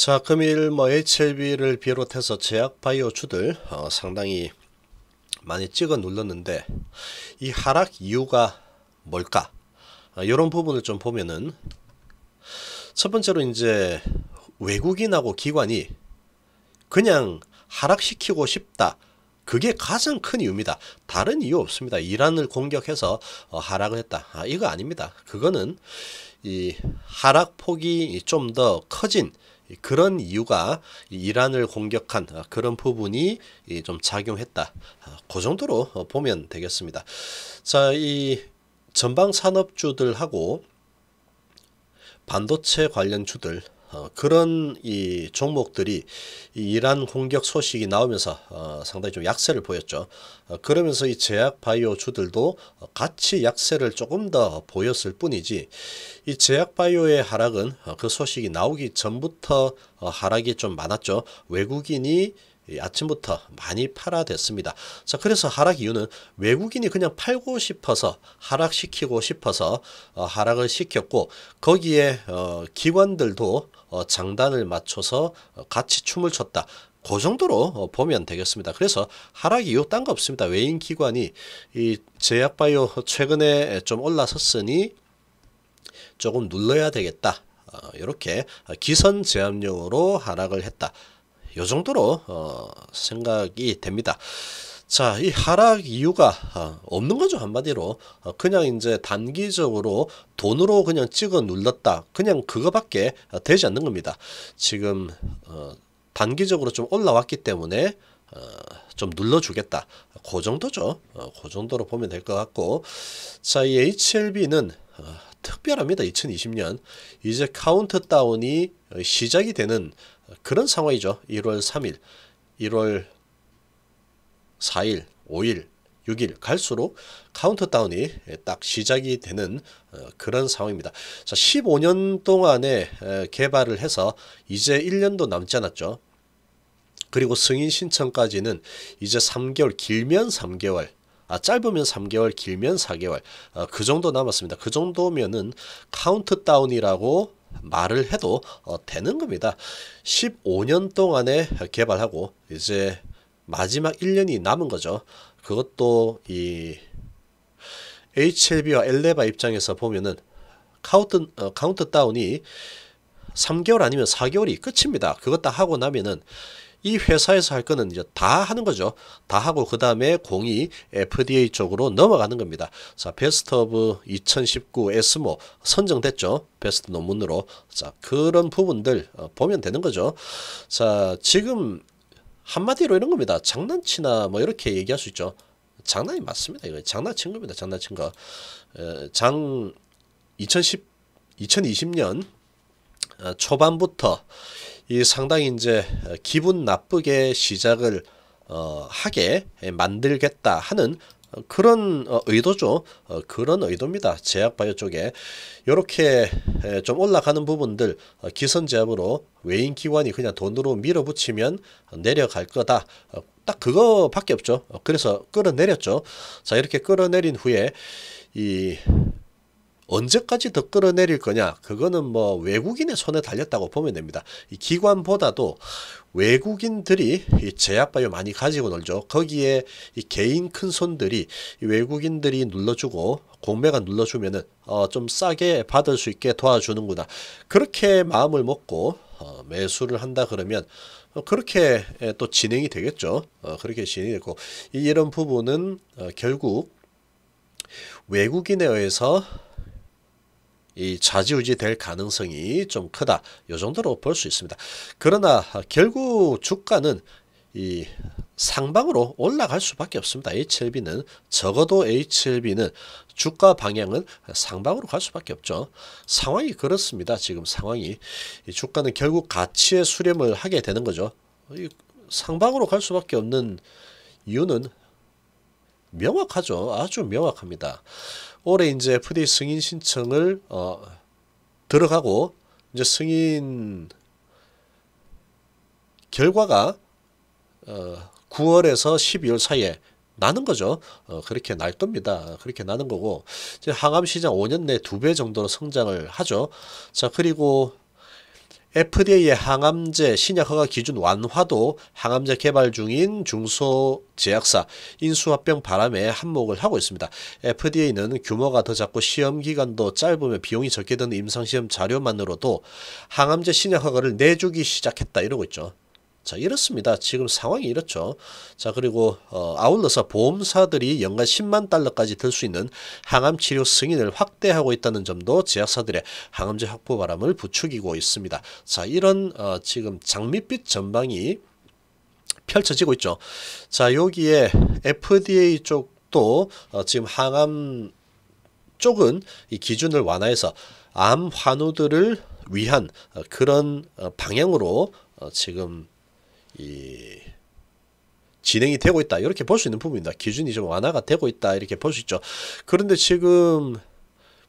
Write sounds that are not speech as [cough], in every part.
자, 금일 뭐 HLB를 비롯해서 제약 바이오주들 어, 상당히 많이 찍어 눌렀는데 이 하락 이유가 뭘까? 아, 이런 부분을 좀 보면은 첫 번째로 이제 외국인하고 기관이 그냥 하락시키고 싶다. 그게 가장 큰 이유입니다. 다른 이유 없습니다. 이란을 공격해서 어, 하락을 했다. 아, 이거 아닙니다. 그거는 이 하락 폭이 좀 더 커진 그런 이유가 이란을 공격한 아, 그런 부분이 좀 작용했다. 아, 그 정도로 어, 보면 되겠습니다. 자, 이 전방 산업주들하고 반도체 관련 주들 어, 그런 이 종목들이 이란 공격 소식이 나오면서 어, 상당히 좀 약세를 보였죠. 어, 그러면서 이 제약 바이오 주들도 어, 같이 약세를 조금 더 보였을 뿐이지 이 제약 바이오의 하락은 어, 그 소식이 나오기 전부터 하락이 좀 많았죠. 외국인이 아침부터 많이 팔아됐습니다 자, 그래서 하락 이유는 외국인이 그냥 팔고 싶어서 하락시키고 싶어서 어, 하락을 시켰고 거기에 어, 기관들도 어, 장단을 맞춰서 어, 같이 춤을 췄다. 그 정도로 어, 보면 되겠습니다. 그래서 하락 이후 딴 거 없습니다. 외인 기관이 이 제약바이오 최근에 좀 올라섰으니 조금 눌러야 되겠다. 이렇게 기선 제압용으로 하락을 했다. 요 정도로 생각이 됩니다. 자, 이 하락 이유가 어, 없는 거죠, 한마디로. 어, 그냥 이제 단기적으로 돈으로 그냥 찍어 눌렀다. 그냥 그거밖에 어, 되지 않는 겁니다. 지금 단기적으로 좀 올라왔기 때문에 좀 눌러주겠다. 그 정도죠. 그 정도로 보면 될 것 같고. 자, 이 HLB는 특별합니다. 2020년. 이제 카운트다운이 시작이 되는 그런 상황이죠. 1월 3일, 1월 4일, 5일, 6일 갈수록 카운트다운이 딱 시작이 되는 어, 그런 상황입니다. 자, 15년 동안에 개발을 해서 이제 1년도 남지 않았죠. 그리고 승인 신청까지는 이제 3개월, 길면 3개월, 아, 짧으면 3개월, 길면 4개월, 아, 어, 그 정도 남았습니다. 그 정도면은 카운트다운이라고 말을 해도 어, 되는 겁니다. 15년 동안에 개발하고 이제 마지막 1년이 남은 거죠. 그것도 이 HLB와 엘레바 입장에서 보면은 카운트, 어, 카운트다운이 3개월 아니면 4개월이 끝입니다. 그것 다 하고 나면은 이 회사에서 할 거는 이제 다 하는 거죠. 다 하고 그 다음에 공이 FDA 쪽으로 넘어가는 겁니다. 자, 베스트 오브 2019 ESMO 선정됐죠. 베스트 논문으로. 자, 그런 부분들 어, 보면 되는 거죠. 자, 지금 한마디로 이런 겁니다. 장난치나 뭐 이렇게 얘기할 수 있죠. 장난이 맞습니다. 이거 장난친 겁니다. 장난친 거. 장 2010, 2020년 어, 초반부터 이 상당히 이제 어, 기분 나쁘게 시작을 어, 하게 만들겠다 하는 그런 어, 의도죠. 어, 그런 의도입니다. 제약바이오 쪽에 이렇게 좀 올라가는 부분들 어, 기선제압으로 외인기관이 그냥 돈으로 밀어붙이면 내려갈 거다. 딱 그거밖에 없죠. 그래서 끌어내렸죠. 자 이렇게 끌어내린 후에 이 언제까지 더 끌어내릴 거냐? 그거는 뭐 외국인의 손에 달렸다고 보면 됩니다. 이 기관보다도 외국인들이 이 제약바이오 많이 가지고 놀죠. 거기에 이 개인 큰 손들이 외국인들이 눌러주고 공매가 눌러주면은 어 좀 싸게 받을 수 있게 도와주는구나. 그렇게 마음을 먹고 어 매수를 한다 그러면 어, 그렇게 또 진행이 되겠죠. 어, 그렇게 진행이 됐고 이런 부분은 어, 결국 외국인에 의해서 이 좌지우지 될 가능성이 좀 크다. 요 정도로 볼 수 있습니다. 그러나 결국 주가는 이 상방으로 올라갈 수밖에 없습니다. HLB는 적어도 HLB는 주가 방향은 상방으로 갈 수밖에 없죠. 상황이 그렇습니다. 지금 상황이 이 주가는 결국 가치의 수렴을 하게 되는 거죠. 이 상방으로 갈 수밖에 없는 이유는 명확하죠. 아주 명확합니다. 올해 이제 FDA 승인 신청을 어, 들어가고 이제 승인 결과가 어, 9월에서 12월 사이에 나는 거죠. 어, 그렇게 날 겁니다. 그렇게 나는 거고 이제 항암 시장 5년 내 두 배 정도로 성장을 하죠. 자 그리고 FDA의 항암제 신약 허가 기준 완화도 항암제 개발 중인 중소 제약사 인수합병 바람에 한몫을 하고 있습니다. FDA는 규모가 더 작고 시험 기간도 짧으며 비용이 적게 드는 임상시험 자료만으로도 항암제 신약 허가를 내주기 시작했다 이러고 있죠. 자 이렇습니다. 지금 상황이 이렇죠. 자 그리고 어, 아울러서 보험사들이 연간 10만 달러까지 들 수 있는 항암 치료 승인을 확대하고 있다는 점도 제약사들의 항암제 확보 바람을 부추기고 있습니다. 자 이런 어, 지금 장밋빛 전방이 펼쳐지고 있죠. 자 여기에 FDA 쪽도 어, 지금 항암 쪽은 이 기준을 완화해서 암 환우들을 위한 어, 그런 어, 방향으로 어, 지금 이 진행이 되고 있다 이렇게 볼 수 있는 부분입니다. 기준이 좀 완화가 되고 있다 이렇게 볼 수 있죠. 그런데 지금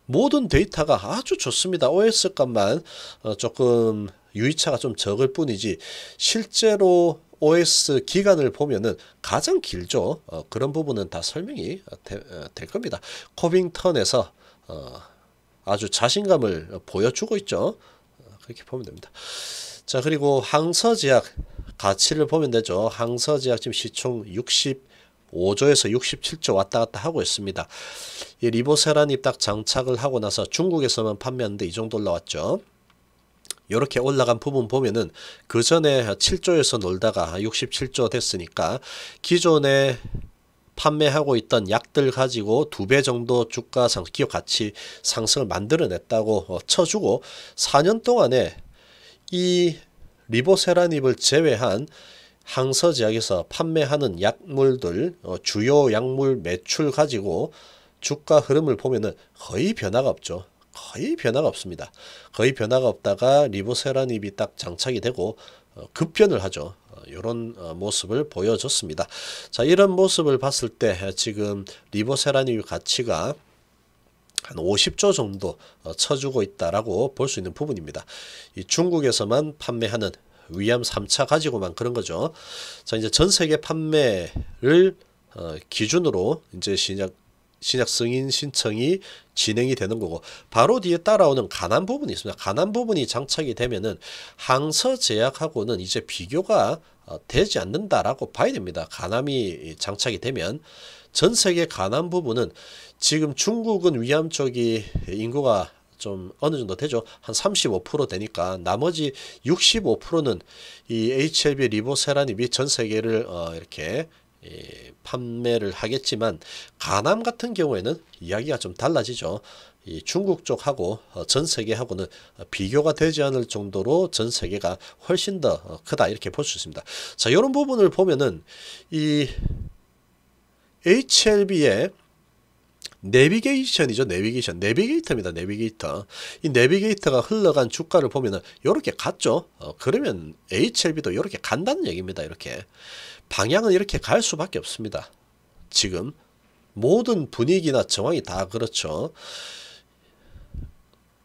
모든 데이터가 아주 좋습니다. OS 값만 어, 조금 유의차가 좀 적을 뿐이지 실제로 OS 기간을 보면은 가장 길죠. 어, 그런 부분은 다 설명이 되, 어, 될 겁니다. 코빙턴에서 어, 아주 자신감을 보여주고 있죠. 어, 그렇게 보면 됩니다. 자 그리고 항서지약 가치를 보면 되죠. 항서지약 지금 시총 65조에서 67조 왔다 갔다 하고 있습니다. 이 리보세란이 딱 장착을 하고 나서 중국에서만 판매하는데 이 정도 올라왔죠. 이렇게 올라간 부분 보면은 그 전에 7조에서 놀다가 67조 됐으니까 기존에 판매하고 있던 약들 가지고 두 배 정도 주가 상 기업 가치 상승을 만들어냈다고 어, 쳐주고 4년 동안에 이 리보세라닙을 제외한 항서제약에서 판매하는 약물들 어, 주요 약물 매출 가지고 주가 흐름을 보면은 거의 변화가 없죠. 거의 변화가 없습니다. 거의 변화가 없다가 리보세라닙이 딱 장착이 되고 어, 급변을 하죠. 이런 어, 모습을 보여줬습니다. 자, 이런 모습을 봤을 때 지금 리보세라닙 가치가 한 50조 정도 어, 쳐주고 있다라고 볼 수 있는 부분입니다. 이 중국에서만 판매하는 위암 3차 가지고만 그런 거죠. 자, 이제 전 세계 판매를 어, 기준으로 이제 신약 신약 승인 신청이 진행이 되는 거고 바로 뒤에 따라오는 가난 부분이 있습니다. 가난 부분이 장착이 되면은 항서 제약하고는 이제 비교가 어, 되지 않는다라고 봐야 됩니다. 가남이 장착이 되면 전 세계 가난 부분은 지금 중국은 위암 쪽이 인구가 좀 어느 정도 되죠. 한 35% 되니까 나머지 65%는 이 HLB 리보세라닙이 전 세계를 어 이렇게 이 판매를 하겠지만 가남 같은 경우에는 이야기가 좀 달라지죠. 이 중국 쪽하고 어, 전 세계하고는 비교가 되지 않을 정도로 전 세계가 훨씬 더 어, 크다 이렇게 볼 수 있습니다. 자, 이런 부분을 보면은 이 HLB의 내비게이션이죠. 내비게이션. 내비게이터입니다. 내비게이터. 이 내비게이터가 흘러간 주가를 보면은 요렇게 갔죠. 어, 그러면 HLB도 요렇게 간다는 얘기입니다. 이렇게. 방향은 이렇게 갈 수밖에 없습니다. 지금 모든 분위기나 정황이 다 그렇죠.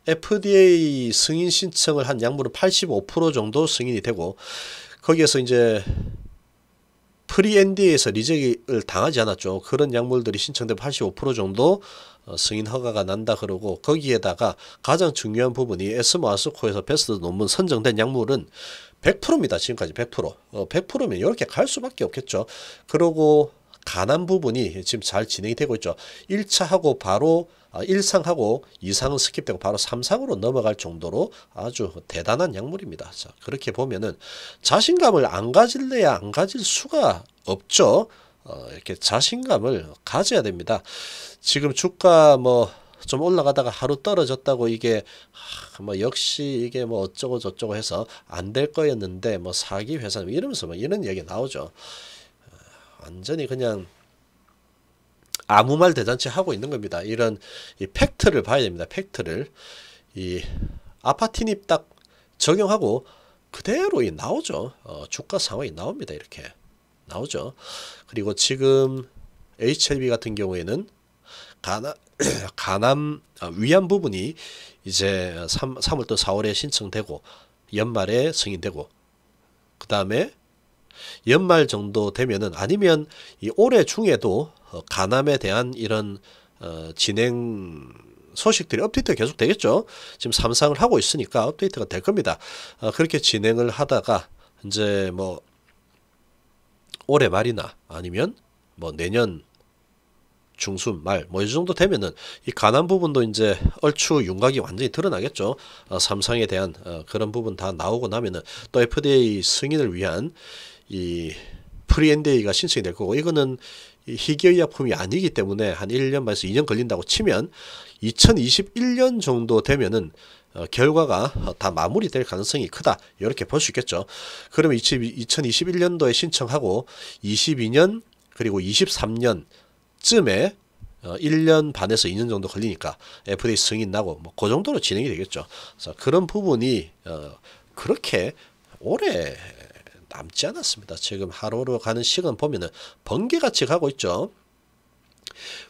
FDA 승인 신청을 한 약물은 85% 정도 승인이 되고 거기에서 이제 프리엔디에서 리젝을 당하지 않았죠. 그런 약물들이 신청되85% 정도 어, 승인 허가가 난다 그러고 거기에다가 가장 중요한 부분이 에스모 스코에서 베스트 논문 선정된 약물은 100%입니다. 지금까지 100%. 100%면 어, 이렇게 갈 수밖에 없겠죠. 그러고 가난 부분이 지금 잘 진행이 되고 있죠. 1차하고 바로 1상하고 아, 2상은 스킵되고 바로 3상으로 넘어갈 정도로 아주 대단한 약물입니다. 자, 그렇게 보면은 자신감을 안 가질래야 안 가질 수가 없죠. 어, 이렇게 자신감을 가져야 됩니다. 지금 주가 뭐 좀 올라가다가 하루 떨어졌다고 이게 하, 뭐 역시 이게 뭐 어쩌고 저쩌고 해서 안 될 거였는데 뭐 사기 회사 이러면서 뭐 이런 얘기 나오죠. 완전히 그냥 아무 말 대잔치 하고 있는 겁니다. 이런 이 팩트를 봐야 됩니다. 팩트를 이 아파티닙 딱 적용하고 그대로 이 나오죠. 어, 주가 상황이 나옵니다. 이렇게 나오죠. 그리고 지금 HLB 같은 경우에는 가나, [clears throat] 가남 아, 위안 부분이 이제 3, 3월부 4월에 신청되고 연말에 승인되고 그 다음에 연말 정도 되면은 아니면 이 올해 중에도 어, 가남에 대한 이런 어, 진행 소식들이 업데이트가 계속 되겠죠. 지금 삼상을 하고 있으니까 업데이트가 될 겁니다. 어, 그렇게 진행을 하다가 이제 뭐 올해 말이나 아니면 뭐 내년 중순 말 뭐 이 정도 되면은 이 가난 부분도 이제 얼추 윤곽이 완전히 드러나겠죠. 어, 삼상에 대한 어, 그런 부분 다 나오고 나면은 또 FDA 승인을 위한 이 프리엔데이가 신청이 될 거고 이거는 희귀의약품이 아니기 때문에 한 1년 반에서 2년 걸린다고 치면 2021년 정도 되면은 어, 결과가 다 마무리될 가능성이 크다 이렇게 볼 수 있겠죠. 그러면 20, 2021년도에 신청하고 22년 그리고 23년쯤에 어, 1년 반에서 2년 정도 걸리니까 FDA 승인 나고 뭐 그 정도로 진행이 되겠죠. 그래서 그런 부분이 어, 그렇게 오래 남지 않았습니다. 지금 하루로 가는 시간 보면은 번개같이 가고 있죠.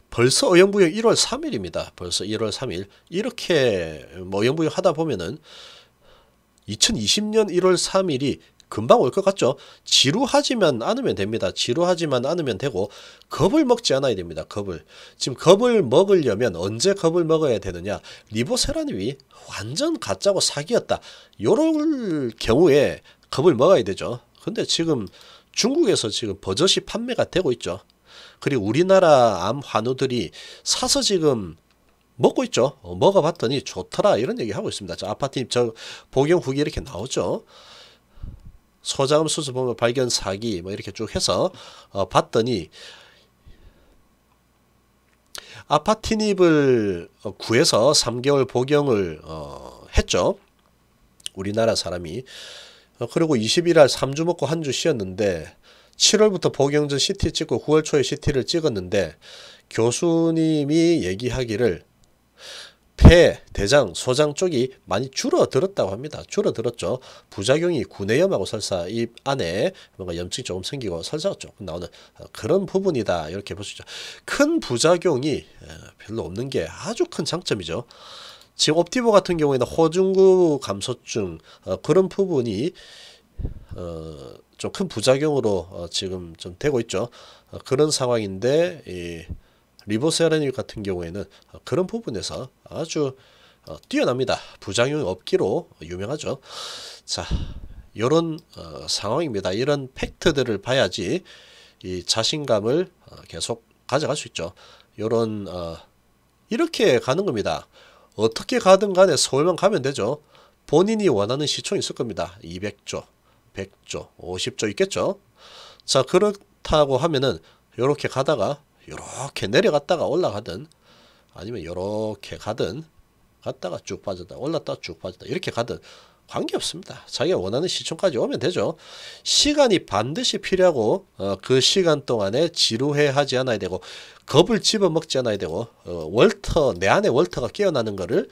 벌써 어영부영 1월 3일입니다. 벌써 1월 3일. 이렇게 뭐 어영부영 하다 보면은 2020년 1월 3일이 금방 올 것 같죠? 지루하지만 않으면 됩니다. 지루하지만 않으면 되고 겁을 먹지 않아야 됩니다. 겁을. 지금 겁을 먹으려면 언제 겁을 먹어야 되느냐? 리보세라닙이 완전 가짜고 사기였다. 요럴 경우에 겁을 먹어야 되죠. 근데 지금 중국에서 지금 버젓이 판매가 되고 있죠. 그리고 우리나라 암 환우들이 사서 지금 먹고 있죠. 어, 먹어봤더니 좋더라 이런 얘기 하고 있습니다. 저 아파트님 저 복용 후기 이렇게 나오죠. 소자금 수술 보면 발견 사기 뭐 이렇게 쭉 해서 어, 봤더니 아파티닙을 어, 구해서 3개월 복용을 어, 했죠. 우리나라 사람이 어, 그리고 20일날 3주 먹고 한 주 쉬었는데 7월부터 보경전 CT 찍고 9월 초에 CT를 찍었는데 교수님이 얘기하기를 폐, 대장, 소장 쪽이 많이 줄어들었다고 합니다. 줄어들었죠. 부작용이 구내염하고 설사 입 안에 뭔가 염증이 조금 생기고 설사가 조금 나오는 어, 그런 부분이다. 이렇게 볼 수 있죠. 큰 부작용이 어, 별로 없는 게 아주 큰 장점이죠. 지금 옵티보 같은 경우에는 호중구 감소증 어, 그런 부분이 어, 좀큰 부작용으로 어, 지금 좀 되고 있죠. 어, 그런 상황인데 이 리보세라닐 같은 경우에는 어, 그런 부분에서 아주 어, 뛰어납니다. 부작용이 없기로 유명하죠. 자, 이런 어, 상황입니다. 이런 팩트들을 봐야지 이 자신감을 어, 계속 가져갈 수 있죠. 이런 어, 이렇게 가는 겁니다. 어떻게 가든 간에 서울만 가면 되죠. 본인이 원하는 시총 있을 겁니다. 200조, 100조, 50조 있겠죠. 자 그렇다고 하면은 이렇게 가다가 이렇게 내려갔다가 올라가든 아니면 이렇게 가든 갔다가 쭉 빠졌다 올랐다쭉 빠졌다 이렇게 가든 관계없습니다. 자기가 원하는 시청까지 오면 되죠. 시간이 반드시 필요하고 어, 그 시간 동안에 지루해하지 않아야 되고 겁을 집어먹지 않아야 되고 어, 월터 내 안에 월터가 깨어나는 것을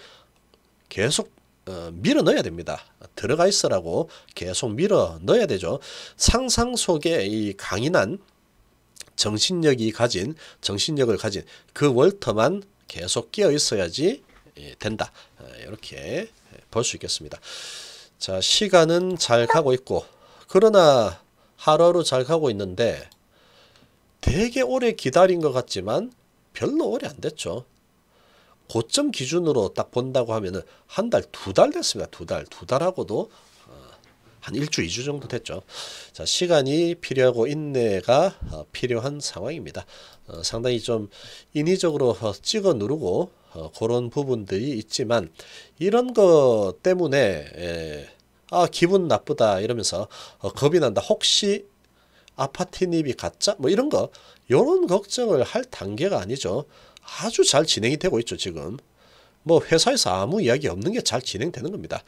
계속 어, 밀어 넣어야 됩니다. 들어가 있어라고 계속 밀어 넣어야 되죠. 상상 속에 이 강인한 정신력이 가진 정신력을 가진 그 월터만 계속 끼어 있어야지 예, 된다. 어, 이렇게 볼 수 있겠습니다. 자, 시간은 잘 가고 있고 그러나 하루하루 잘 가고 있는데 되게 오래 기다린 것 같지만 별로 오래 안 됐죠. 고점 기준으로 딱 본다고 하면은 한 달, 두 달 됐습니다. 두 달, 두 달하고도 어, 한 1주, 2주 정도 됐죠. 자, 시간이 필요하고 인내가 어, 필요한 상황입니다. 어, 상당히 좀 인위적으로 어, 찍어 누르고 어, 그런 부분들이 있지만 이런 것 때문에 에, 아, 기분 나쁘다 이러면서 어, 겁이 난다. 혹시 아파트닙이 가짜? 뭐 이런 거요런 걱정을 할 단계가 아니죠. 아주 잘 진행이 되고 있죠 지금. 뭐 회사에서 아무 이야기 없는 게 잘 진행되는 겁니다.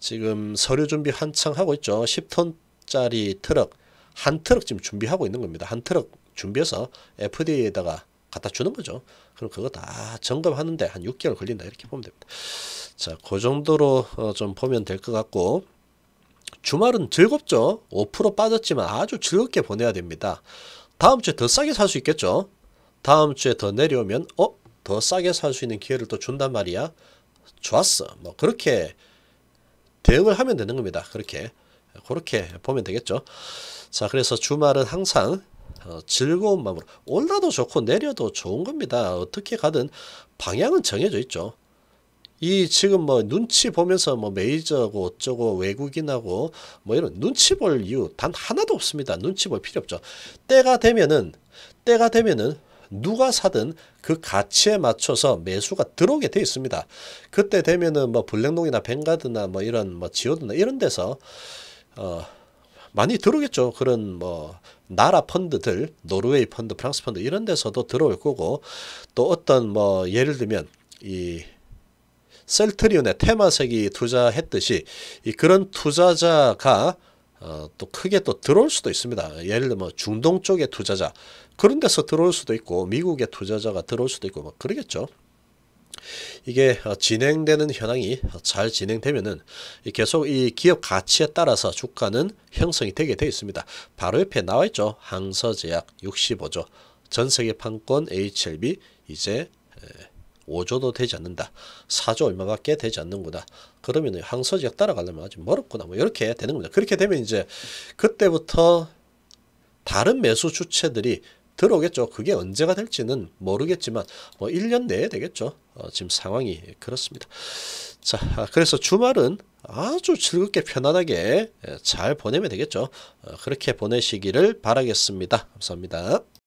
지금 서류 준비 한창 하고 있죠. 10톤짜리 트럭 한 트럭 지금 준비하고 있는 겁니다. 한 트럭 준비해서 FDA에다가 갖다 주는 거죠. 그럼 그거 다 점검하는데 한 6개월 걸린다 이렇게 보면 됩니다. 자, 그 정도로 어, 좀 보면 될 것 같고 주말은 즐겁죠. 5% 빠졌지만 아주 즐겁게 보내야 됩니다. 다음 주에 더 싸게 살 수 있겠죠. 다음 주에 더 내려오면 어? 더 싸게 살 수 있는 기회를 또 준단 말이야. 좋았어. 뭐 그렇게 대응을 하면 되는 겁니다. 그렇게 그렇게 보면 되겠죠. 자, 그래서 주말은 항상 어, 즐거운 마음으로 올라도 좋고 내려도 좋은 겁니다. 어떻게 가든 방향은 정해져 있죠. 이 지금 뭐 눈치 보면서 뭐 메이저고 어쩌고 외국인하고 뭐 이런 눈치 볼 이유 단 하나도 없습니다. 눈치 볼 필요 없죠. 때가 되면은 때가 되면은 누가 사든 그 가치에 맞춰서 매수가 들어오게 돼 있습니다. 그때 되면은 뭐 블랙롱이나 벵가드나 뭐 이런 뭐 지오드나 이런 데서 어 많이 들어오겠죠. 그런 뭐 나라 펀드들, 노르웨이 펀드, 프랑스 펀드 이런 데서도 들어올 거고 또 어떤 뭐 예를 들면 이 셀트리온의 테마색이 투자했듯이 이 그런 투자자가 어, 또 크게 또 들어올 수도 있습니다. 예를 들면 뭐 중동 쪽의 투자자 그런 데서 들어올 수도 있고 미국의 투자자가 들어올 수도 있고 뭐 그러겠죠. 이게 어, 진행되는 현황이 잘 진행되면은 계속 이 기업 가치에 따라서 주가는 형성이 되게 되어 있습니다. 바로 옆에 나와 있죠. 항서제약 65조, 전세계 판권 HLB 이제 5조도 되지 않는다. 4조 얼마밖에 되지 않는구나. 그러면 항서제약 따라가려면 아직 멀었구나. 뭐 이렇게 되는 겁니다. 그렇게 되면 이제 그때부터 다른 매수 주체들이 들어오겠죠. 그게 언제가 될지는 모르겠지만 뭐 1년 내에 되겠죠. 어, 지금 상황이 그렇습니다. 자, 아, 그래서 주말은 아주 즐겁게 편안하게 예, 잘 보내면 되겠죠. 어, 그렇게 보내시기를 바라겠습니다. 감사합니다.